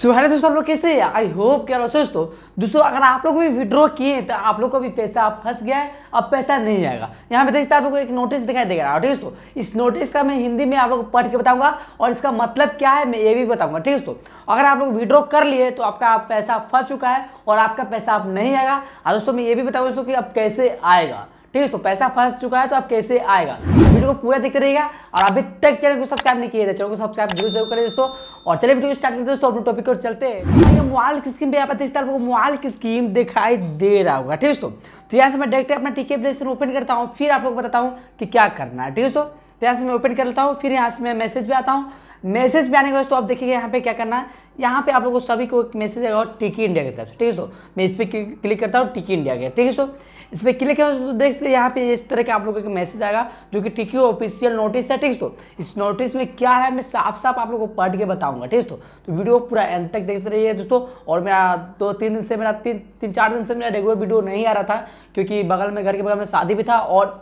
सो दोस्तों आप लोग कैसे आई होप क्या सोच तो दोस्तों अगर आप लोग भी विड्रॉ किए तो आप लोग को भी पैसा आप फंस गया है अब पैसा नहीं आएगा यहाँ पे देखिए आप लोग को एक नोटिस दिखाई देगा रहा है ठीक है दोस्तों इस नोटिस का मैं हिंदी में आप लोग को पढ़ के बताऊंगा और इसका मतलब क्या है मैं ये भी बताऊंगा ठीक है दोस्तों अगर आप लोग विड्रॉ कर लिए तो आपका पैसा फंस चुका है और आपका पैसा आप नहीं आएगा और दोस्तों मैं ये भी बताऊँगा दोस्तों कि अब कैसे आएगा ठीक है तो पैसा फंस चुका है तो आप कैसे आएगा वीडियो को पूरा देखते रहेगा और अभी तक चैनल को सब्सक्राइब नहीं किया तो चैनल को सब्सक्राइब जरूर जरूर करें दोस्तों और चले वीडियो स्टार्ट करते दोस्तों अपने टॉपिक को चलते हैं मोबाइल की स्कीम पर मोबाइल की स्कीम दिखाई दे रहा होगा ठीक है दोस्तों तो यहाँ से मैं डायरेक्ट अपना टीके ओपन करता हूँ फिर आप लोग बताता हूँ कि क्या करना है ठीक है दोस्तों तो यहाँ से मैं ओपन कर लेता हूँ फिर यहाँ से मैं मैसेज भी आता हूँ मैसेज भी आने के बाद तो आप देखिए यहाँ पे क्या करना है यहाँ पे आप लोगों को सभी को एक मैसेज आएगा और टिकी इंडिया की तरफ से ठीक है तो मैं इस पर क्लिक करता हूँ टिकी इंडिया के ठीक है तो इस पर क्लिक कर तो देख सकते यहाँ पे इस तरह के आप लोगों का मैसेज आएगा जो कि टिकी ऑफिशियल नोटिस है ठीक है तो इस नोटिस में क्या है मैं साफ साफ आप लोग को पढ़ के बताऊँगा ठीक है तो वीडियो पूरा एंड तक देखते रहिए दोस्तों और मेरा दो तीन दिन से मेरा तीन तीन चार दिन से मेरा रेगुलर वीडियो नहीं आ रहा था क्योंकि बगल में घर के बगल में शादी भी था और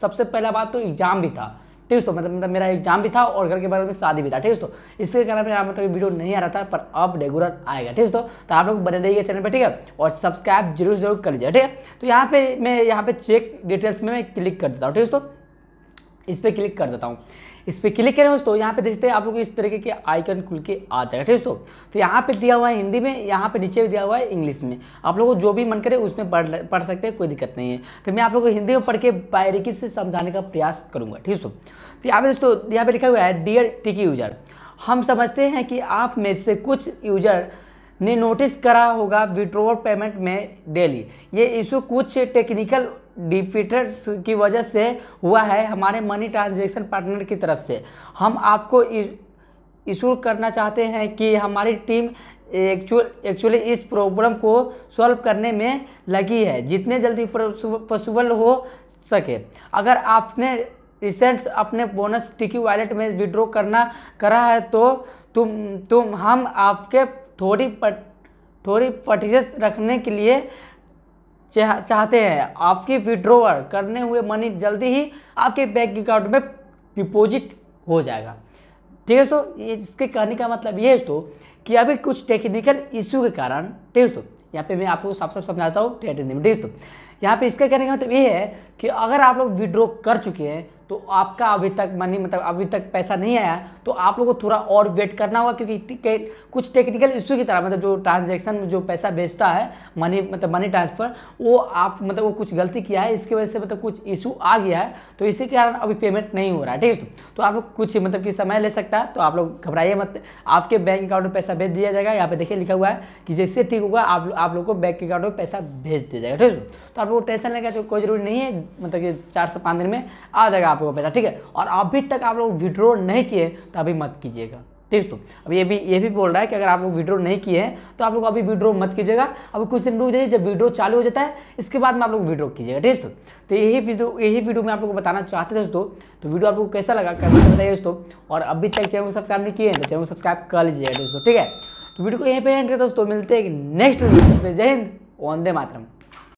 सबसे पहला बात तो एग्जाम भी था ठीक है मतलब मतलब मेरा एग्जाम भी था और घर के बारे में शादी भी था ठीक है इसके कारण मेरा मतलब वीडियो नहीं आ रहा था पर अब रेगुलर आएगा ठीक है तो, आप लोग बने रहिएगा चैनल पर ठीक है और सब्सक्राइब जरूर जरूर कर लीजिए ठीक है तो यहाँ पे मैं यहाँ पे चेक डिटेल्स में मैं क्लिक कर देता हूँ ठीक है इस पर क्लिक कर देता हूँ इस पर क्लिक करें दोस्तों यहाँ पे देखते हैं आप लोग इस तरीके के आइकन खुल के आ जाएगा ठीक है दोस्तों तो यहाँ पे दिया हुआ है हिंदी में यहाँ पे नीचे भी दिया हुआ है इंग्लिश में आप लोगों को जो भी मन करे उसमें पढ़ पढ़ सकते हैं कोई दिक्कत नहीं है तो मैं आप लोग को हिंदी में पढ़ के बारीकी से समझाने का प्रयास करूँगा ठीक है दोस्तों तो यहाँ पे दोस्तों यहाँ पे लिखा हुआ है डियर टिकी यूजर हम समझते हैं कि आप में से कुछ यूजर ने नोटिस करा होगा विड्रोवल पेमेंट में डेली ये इशू कुछ टेक्निकल डिफिटर की वजह से हुआ है हमारे मनी ट्रांजेक्शन पार्टनर की तरफ से हम आपको इशू करना चाहते हैं कि हमारी टीम एक्चुअली इस प्रॉब्लम को सॉल्व करने में लगी है जितने जल्दी पॉसिबल हो सके अगर आपने रिसेंट अपने बोनस टिकी वॉलेट में विड्रॉ करना करा है तो तुम तुम हम आपके थोड़ी पट थोड़ी पटरियस रखने के लिए चाह, चाहते हैं आपकी विड्रोवर करने हुए मनी जल्दी ही आपके बैंक अकाउंट में डिपॉजिट हो जाएगा ठीक है दोस्तों इसके कहने का मतलब ये है दोस्तों कि अभी कुछ टेक्निकल इशू के कारण ठीक दोस्तों यहाँ पे मैं आपको साफ साफ समझाता हूँ टेट में ठीक दोस्तों यहाँ पे इसका कहने का मतलब ये है कि अगर आप लोग विड्रॉ कर चुके हैं तो आपका अभी तक मनी मतलब अभी तक पैसा नहीं आया तो आप लोगों को थोड़ा और वेट करना होगा क्योंकि कुछ टेक्निकल इश्यू की तरह मतलब जो ट्रांजैक्शन में जो पैसा भेजता है मनी मतलब मनी ट्रांसफ़र वो आप मतलब वो कुछ गलती किया है इसकी वजह से मतलब कुछ इशू आ गया है तो इसी के कारण अभी पेमेंट नहीं हो रहा है ठीक है तो आप लोग कुछ मतलब कि समय ले सकता है तो आप लोग घबराइए मत आपके बैंक अकाउंट में पैसा भेज दिया जाएगा यहाँ पे देखिए लिखा हुआ है कि जैसे ठीक होगा आप आप लोग को बैंक अकाउंट में पैसा भेज दिया जाएगा ठीक है तो आप लोग टेंशन लेगा जो कोई जरूरी नहीं है मतलब कि चार से पाँच दिन में आ जाएगा आप लोग पैसा ठीक है और अभी तक आप लोग विड्रॉ नहीं किए तो अभी मत कीजिएगा ठीक दोस्तों अब ये भी ये भी बोल रहा है कि अगर आप लोग विड्रो नहीं किए हैं तो आप लोग अभी विड्रो मत कीजिएगा अब कुछ दिन रुक जाइए जब विड्रो चालू हो जाता है इसके बाद में आप लोग विड्रो कीजिएगा ठीक तो तो यही वीडियो यही वीडियो में आप लोग को बताना चाहते थे दोस्तों तो वीडियो आप लोग कैसा लगा कमेंट बताइए दोस्तों और अभी तक चैनल को सब्सक्राइब नहीं किए हैं तो चैनल को सब्सक्राइब कर लीजिएगा दोस्तों ठीक है तो वीडियो को यहीं पर एंड करें दोस्तों मिलते हैं नेक्स्ट वीडियो जय हिंद वंदे मातरम